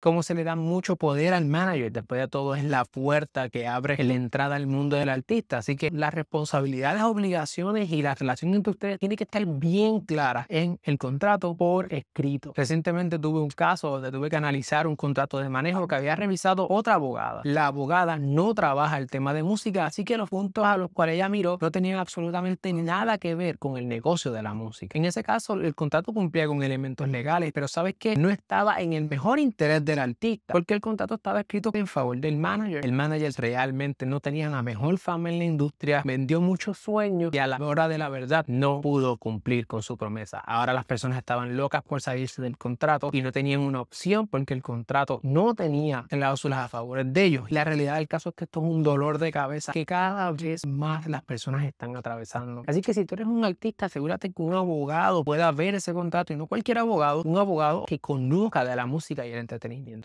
cómo se le da mucho poder al manager. Después de todo es la puerta que abre la entrada al mundo del artista. Así que las responsabilidades, obligaciones y la relación entre ustedes tiene que estar bien clara en el contrato por escrito. Recientemente tuve un caso donde tuve que analizar un contrato de manejo que había revisado otra abogada. La abogada no trabaja el tema de música, así que los puntos a los cuales ella miró no tenían absolutamente nada que ver con el negocio de la música. En ese caso, el contrato cumplía con elementos legales, pero sabes que no estaba en el mejor interés del artista, porque el contrato estaba escrito en favor del manager. El manager realmente no tenía la mejor fama en la industria, vendió muchos sueños y a la hora de la verdad no pudo cumplir con su promesa. Ahora las personas estaban locas por salirse del contrato y no tenían una opción porque el contrato no tenía cláusulas a favor de ellos. La realidad del caso es que esto es un dolor de cabeza que cada vez más las personas están atravesando. Así que si tú eres un artista, asegúrate que un abogado pueda ver ese contrato y no cualquier abogado, un abogado que conozca de la música y el entretenimiento. 明年。